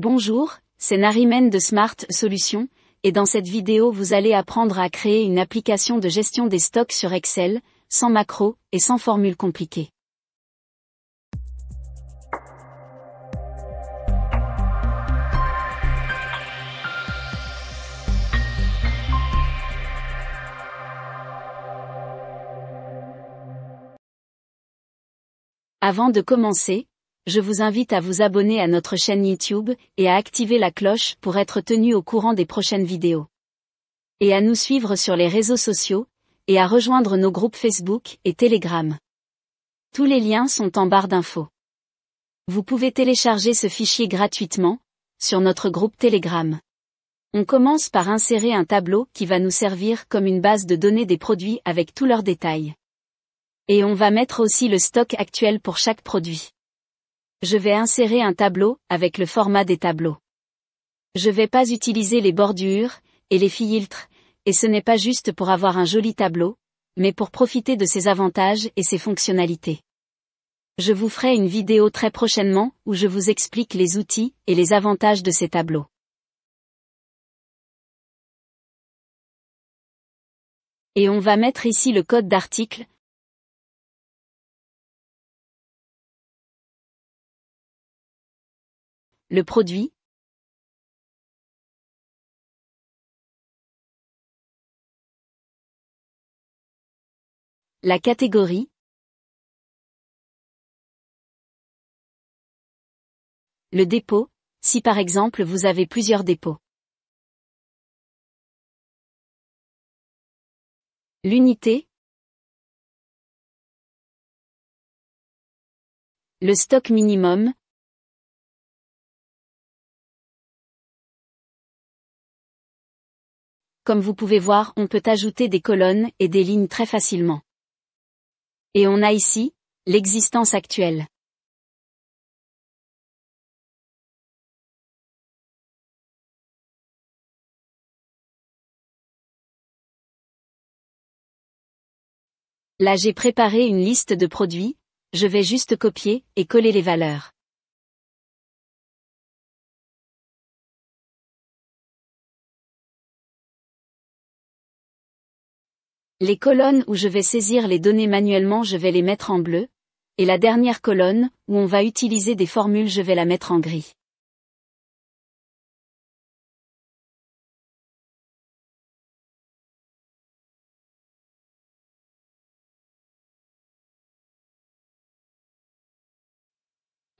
Bonjour, c'est Narimen de Smart Solutions, et dans cette vidéo vous allez apprendre à créer une application de gestion des stocks sur Excel, sans macro et sans formule compliquée. Avant de commencer, je vous invite à vous abonner à notre chaîne YouTube et à activer la cloche pour être tenu au courant des prochaines vidéos. Et à nous suivre sur les réseaux sociaux, et à rejoindre nos groupes Facebook et Telegram. Tous les liens sont en barre d'infos. Vous pouvez télécharger ce fichier gratuitement, sur notre groupe Telegram. On commence par insérer un tableau qui va nous servir comme une base de données des produits avec tous leurs détails. Et on va mettre aussi le stock actuel pour chaque produit. Je vais insérer un tableau, avec le format des tableaux. Je vais pas utiliser les bordures, et les filtres, et ce n'est pas juste pour avoir un joli tableau, mais pour profiter de ses avantages et ses fonctionnalités. Je vous ferai une vidéo très prochainement où je vous explique les outils et les avantages de ces tableaux. Et on va mettre ici le code d'article, Le produit La catégorie Le dépôt, si par exemple vous avez plusieurs dépôts. L'unité Le stock minimum, comme vous pouvez voir on peut ajouter des colonnes et des lignes très facilement. Et on a ici, l'existence actuelle. Là j'ai préparé une liste de produits, je vais juste copier et coller les valeurs. Les colonnes où je vais saisir les données manuellement, je vais les mettre en bleu, et la dernière colonne, où on va utiliser des formules, je vais la mettre en gris.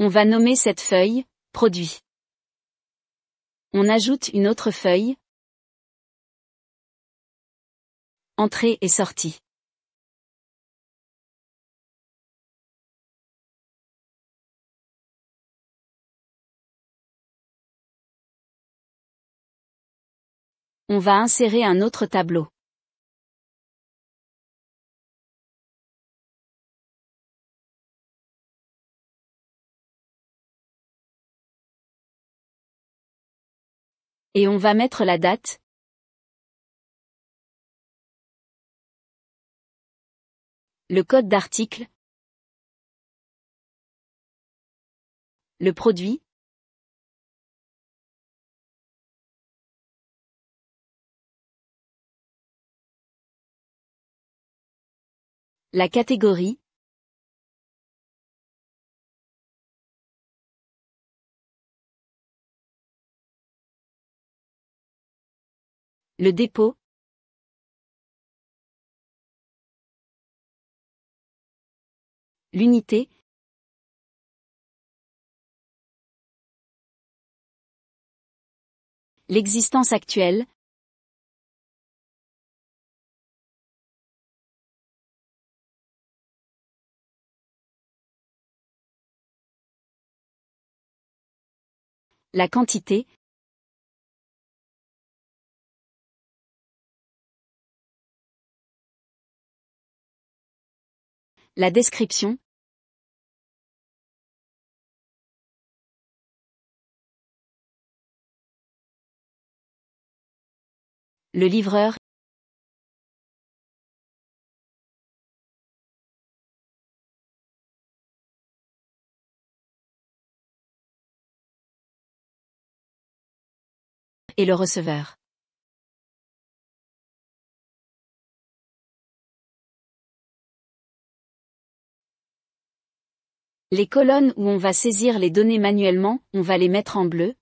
On va nommer cette feuille « Produit ». On ajoute une autre feuille Entrée et sortie. On va insérer un autre tableau. Et on va mettre la date, Le code d'article. Le produit. La catégorie. Le dépôt. l'unité l'existence actuelle, la quantité, la description, le livreur et le receveur. Les colonnes où on va saisir les données manuellement, on va les mettre en bleu,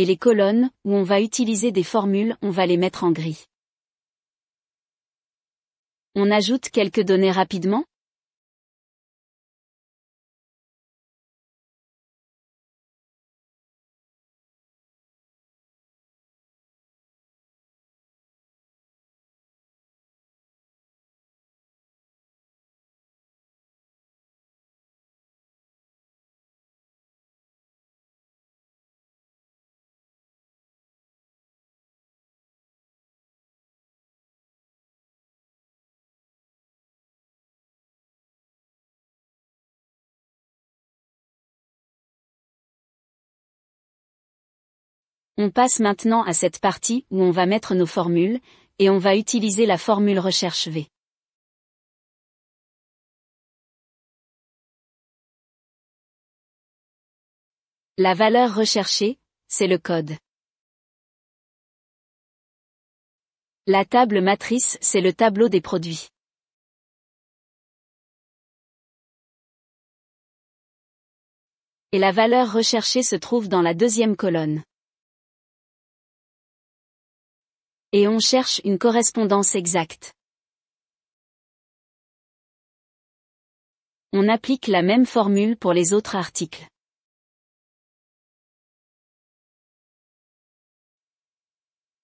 et les colonnes, où on va utiliser des formules, on va les mettre en gris. On ajoute quelques données rapidement, On passe maintenant à cette partie où on va mettre nos formules, et on va utiliser la formule recherche V. La valeur recherchée, c'est le code. La table matrice, c'est le tableau des produits. Et la valeur recherchée se trouve dans la deuxième colonne. Et on cherche une correspondance exacte. On applique la même formule pour les autres articles.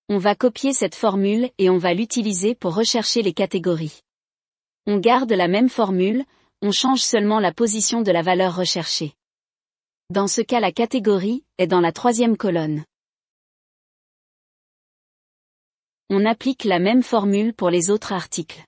On va copier cette formule et on va l'utiliser pour rechercher les catégories. On garde la même formule, on change seulement la position de la valeur recherchée. Dans ce cas la catégorie est dans la troisième colonne. On applique la même formule pour les autres articles.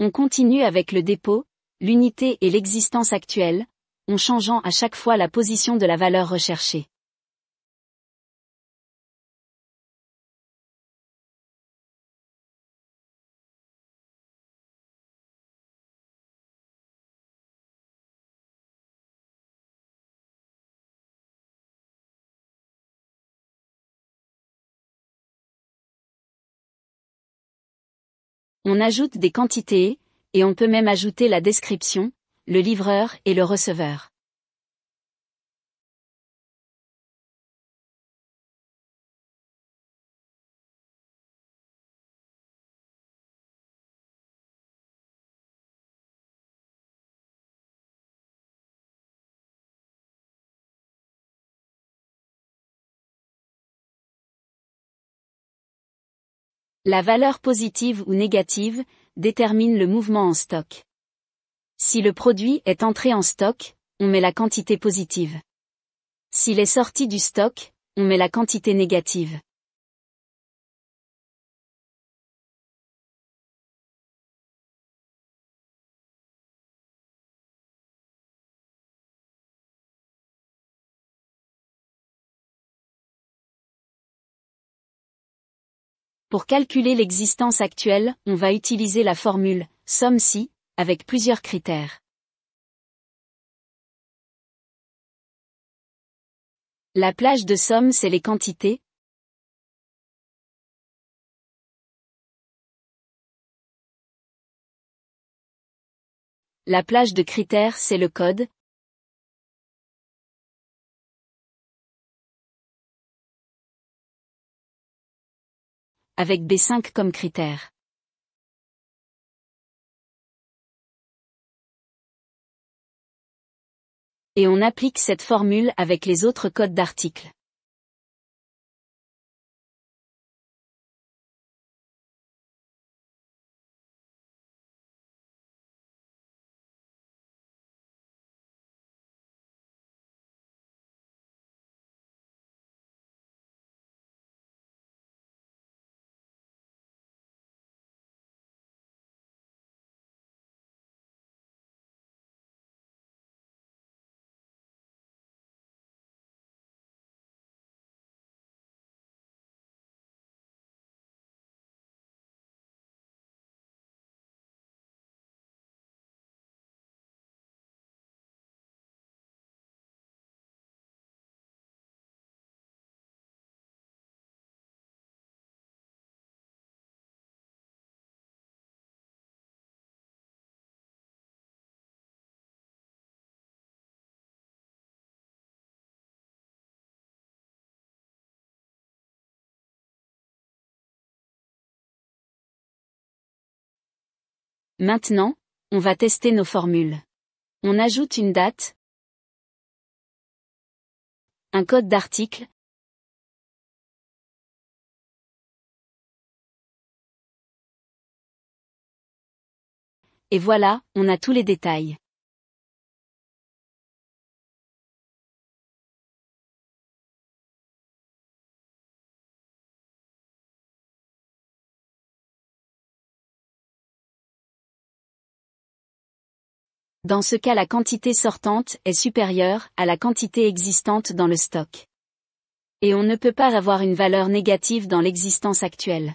On continue avec le dépôt, l'unité et l'existence actuelle, en changeant à chaque fois la position de la valeur recherchée. On ajoute des quantités, et on peut même ajouter la description, le livreur et le receveur. La valeur positive ou négative détermine le mouvement en stock. Si le produit est entré en stock, on met la quantité positive. S'il est sorti du stock, on met la quantité négative. Pour calculer l'existence actuelle, on va utiliser la formule somme somme-ci » avec plusieurs critères. La plage de somme c'est les quantités. La plage de critères c'est le code, avec B5 comme critère. Et on applique cette formule avec les autres codes d'articles. Maintenant, on va tester nos formules. On ajoute une date, un code d'article, et voilà, on a tous les détails. Dans ce cas la quantité sortante est supérieure à la quantité existante dans le stock. Et on ne peut pas avoir une valeur négative dans l'existence actuelle.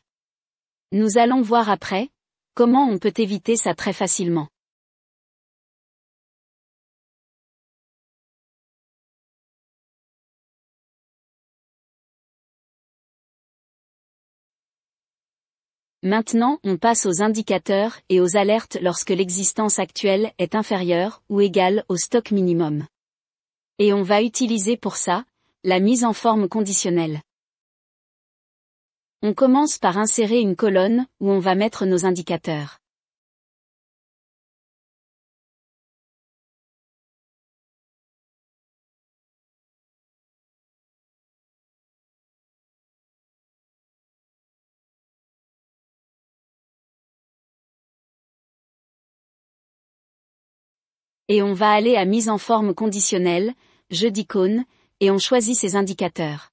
Nous allons voir après, comment on peut éviter ça très facilement. Maintenant, on passe aux indicateurs et aux alertes lorsque l'existence actuelle est inférieure ou égale au stock minimum. Et on va utiliser pour ça, la mise en forme conditionnelle. On commence par insérer une colonne où on va mettre nos indicateurs. et on va aller à mise en forme conditionnelle, jeu d'icône, et on choisit ses indicateurs.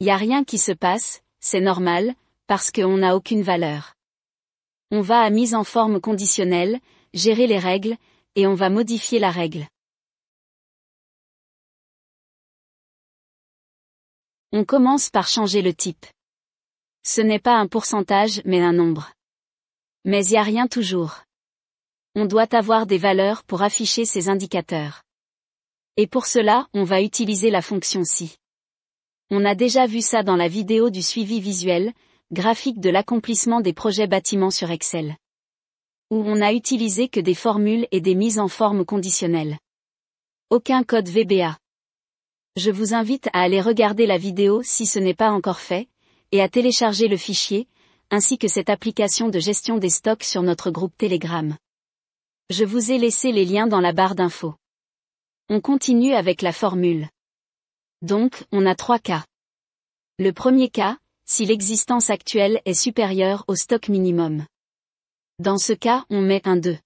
Y a rien qui se passe, c'est normal, parce qu'on n'a aucune valeur. On va à mise en forme conditionnelle, gérer les règles, et on va modifier la règle. On commence par changer le type. Ce n'est pas un pourcentage mais un nombre. Mais y a rien toujours on doit avoir des valeurs pour afficher ces indicateurs. Et pour cela, on va utiliser la fonction si. On a déjà vu ça dans la vidéo du suivi visuel, graphique de l'accomplissement des projets bâtiments sur Excel. Où on n'a utilisé que des formules et des mises en forme conditionnelles. Aucun code VBA. Je vous invite à aller regarder la vidéo si ce n'est pas encore fait, et à télécharger le fichier, ainsi que cette application de gestion des stocks sur notre groupe Telegram. Je vous ai laissé les liens dans la barre d'infos. On continue avec la formule. Donc, on a trois cas. Le premier cas, si l'existence actuelle est supérieure au stock minimum. Dans ce cas, on met un 2.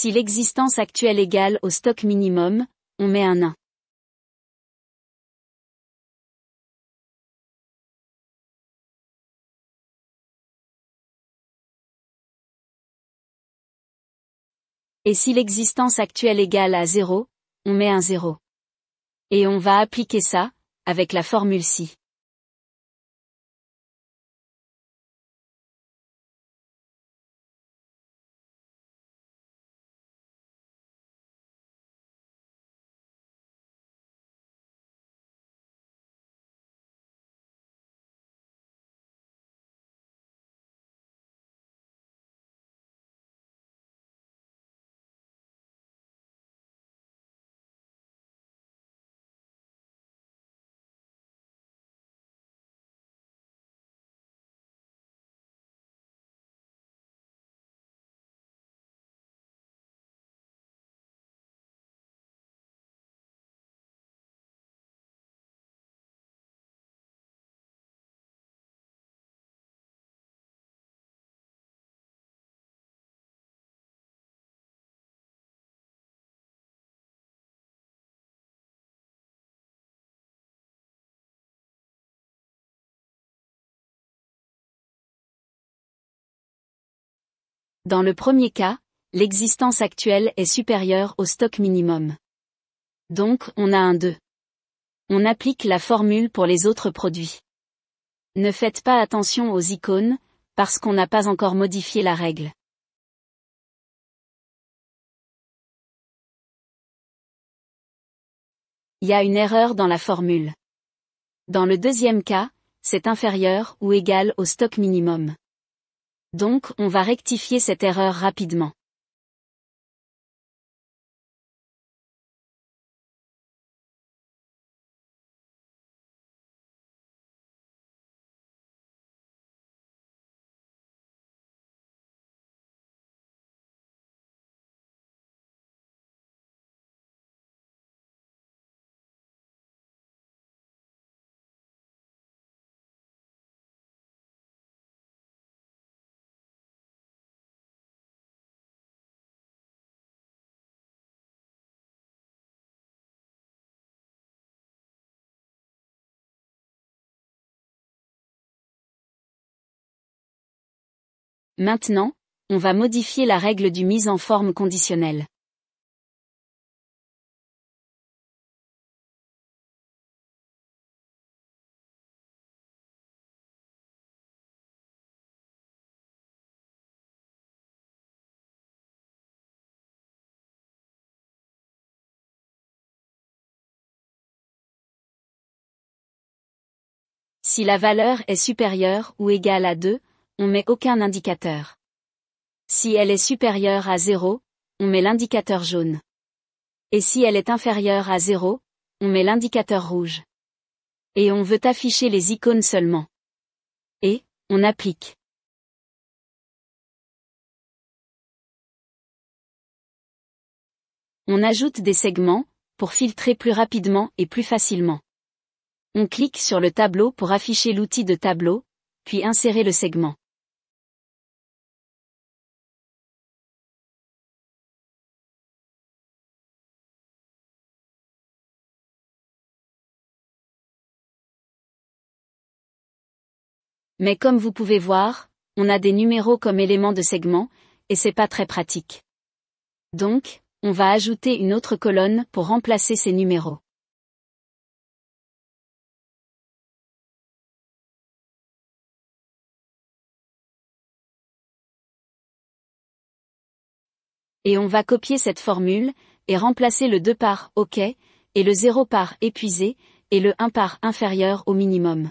Si l'existence actuelle égale au stock minimum, on met un 1. Et si l'existence actuelle égale à 0, on met un 0. Et on va appliquer ça, avec la formule ci. Dans le premier cas, l'existence actuelle est supérieure au stock minimum. Donc, on a un 2. On applique la formule pour les autres produits. Ne faites pas attention aux icônes, parce qu'on n'a pas encore modifié la règle. Il y a une erreur dans la formule. Dans le deuxième cas, c'est inférieur ou égal au stock minimum. Donc on va rectifier cette erreur rapidement. Maintenant, on va modifier la règle du mise en forme conditionnelle. Si la valeur est supérieure ou égale à 2, on met aucun indicateur. Si elle est supérieure à 0, on met l'indicateur jaune. Et si elle est inférieure à 0, on met l'indicateur rouge. Et on veut afficher les icônes seulement. Et, on applique. On ajoute des segments, pour filtrer plus rapidement et plus facilement. On clique sur le tableau pour afficher l'outil de tableau, puis insérer le segment. Mais comme vous pouvez voir, on a des numéros comme éléments de segment, et c'est pas très pratique. Donc, on va ajouter une autre colonne pour remplacer ces numéros. Et on va copier cette formule, et remplacer le 2 par OK, et le 0 par épuisé, et le 1 par inférieur au minimum.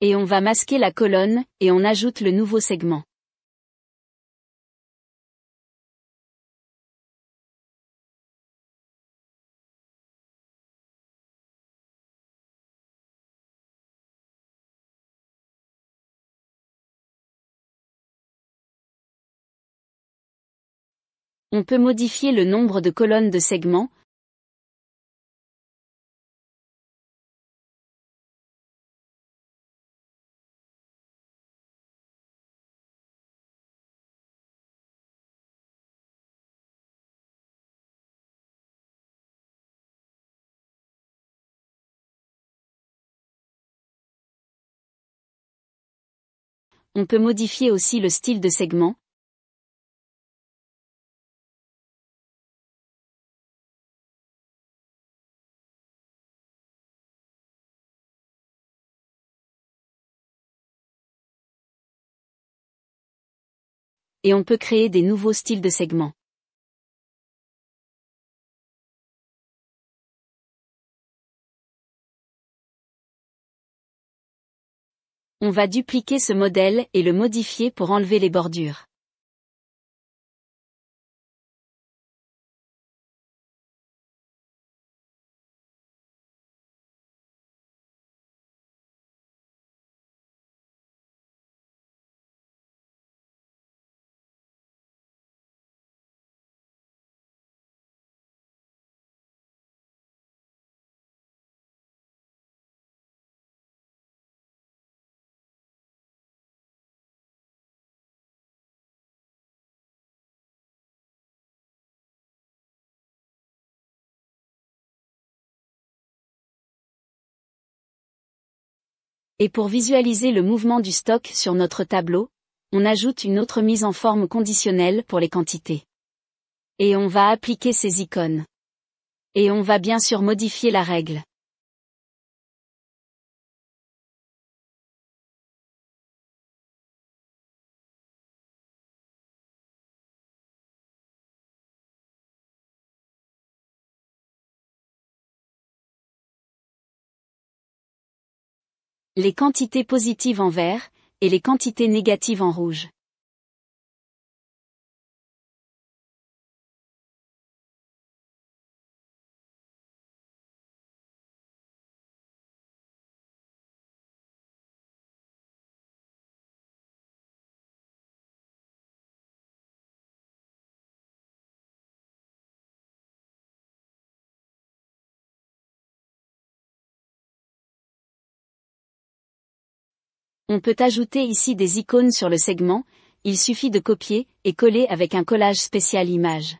Et on va masquer la colonne, et on ajoute le nouveau segment. On peut modifier le nombre de colonnes de segments, on peut modifier aussi le style de segment. Et on peut créer des nouveaux styles de segment. On va dupliquer ce modèle et le modifier pour enlever les bordures. Et pour visualiser le mouvement du stock sur notre tableau, on ajoute une autre mise en forme conditionnelle pour les quantités. Et on va appliquer ces icônes. Et on va bien sûr modifier la règle. les quantités positives en vert, et les quantités négatives en rouge. On peut ajouter ici des icônes sur le segment, il suffit de copier et coller avec un collage spécial image.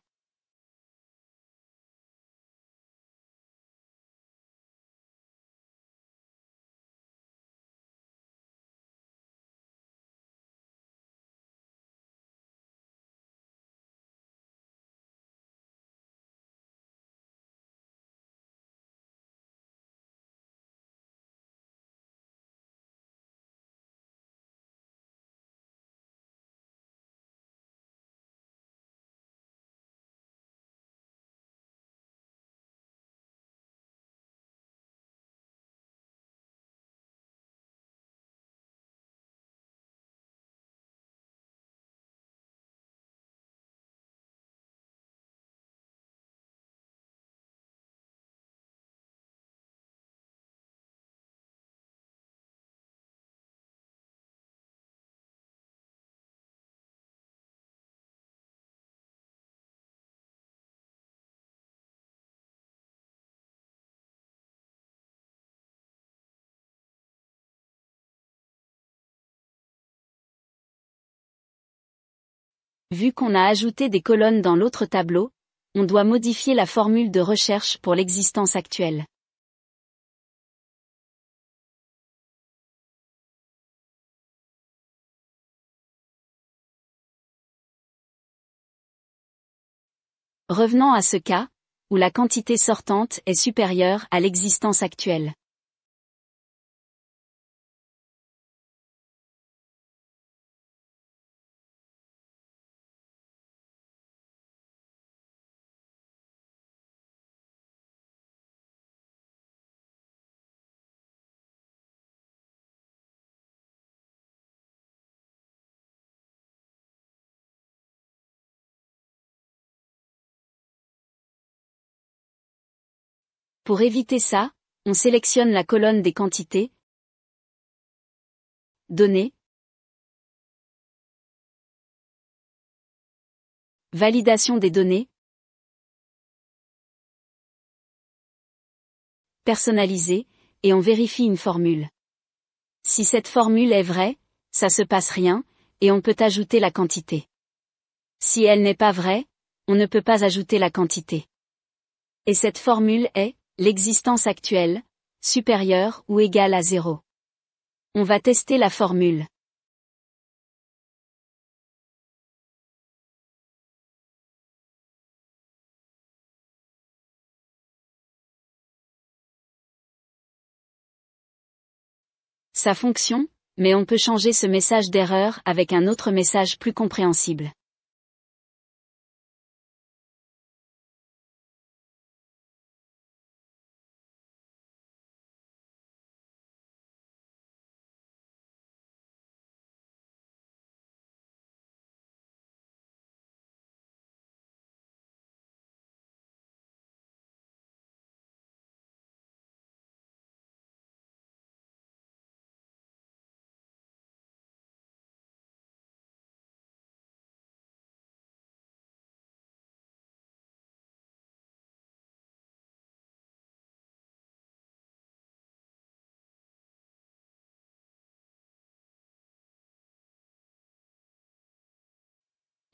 Vu qu'on a ajouté des colonnes dans l'autre tableau, on doit modifier la formule de recherche pour l'existence actuelle. Revenons à ce cas, où la quantité sortante est supérieure à l'existence actuelle. Pour éviter ça, on sélectionne la colonne des quantités, données, validation des données, personnaliser, et on vérifie une formule. Si cette formule est vraie, ça se passe rien, et on peut ajouter la quantité. Si elle n'est pas vraie, on ne peut pas ajouter la quantité. Et cette formule est l'existence actuelle, supérieure ou égale à zéro. On va tester la formule. Sa fonction, mais on peut changer ce message d'erreur avec un autre message plus compréhensible.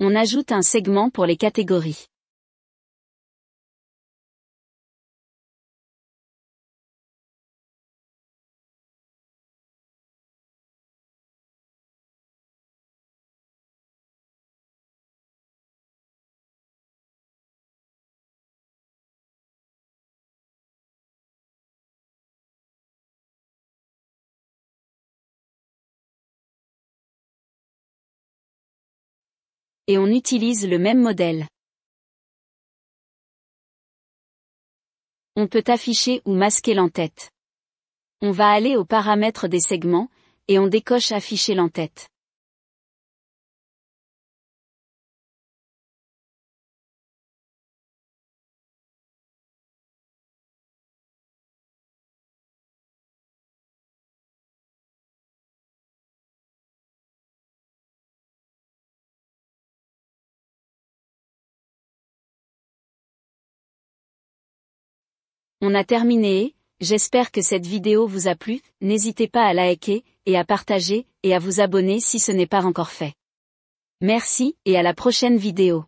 on ajoute un segment pour les catégories. Et on utilise le même modèle. On peut afficher ou masquer l'entête. On va aller aux paramètres des segments, et on décoche afficher l'entête. On a terminé, j'espère que cette vidéo vous a plu, n'hésitez pas à liker, et à partager, et à vous abonner si ce n'est pas encore fait. Merci, et à la prochaine vidéo.